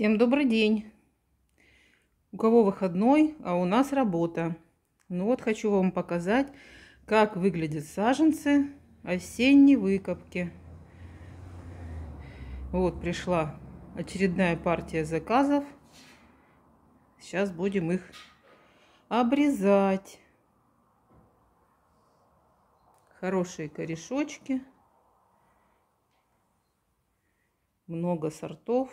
Всем добрый день! У кого выходной, а у нас работа. Ну вот хочу вам показать, как выглядят саженцы осенней выкопки. Вот пришла очередная партия заказов. Сейчас будем их обрезать. Хорошие корешочки. Много сортов.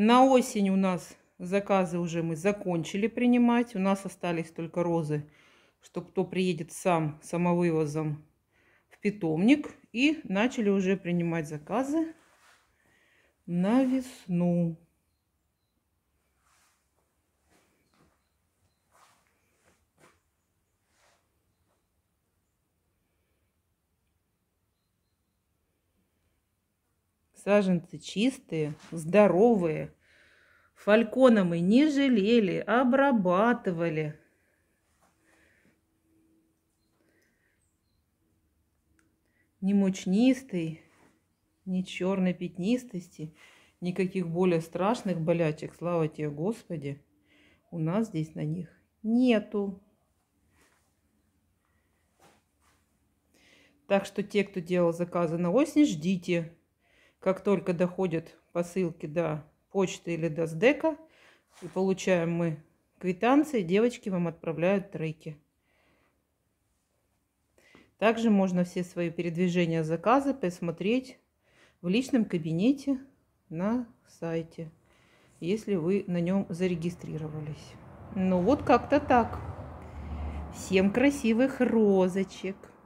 На осень у нас заказы уже мы закончили принимать. У нас остались только розы, что кто приедет сам самовывозом в питомник. И начали уже принимать заказы на весну. Саженцы чистые, здоровые. Фалькона мы не жалели, обрабатывали. Ни мучнистый, ни черной пятнистости, никаких более страшных болячек, слава тебе, Господи, у нас здесь на них нету. Так что те, кто делал заказы на осень, ждите. Как только доходят посылки до почты или до СДЭКа, и получаем мы квитанции, девочки вам отправляют треки. Также можно все свои передвижения заказа посмотреть в личном кабинете на сайте, если вы на нем зарегистрировались. Ну вот как-то так. Всем красивых розочек!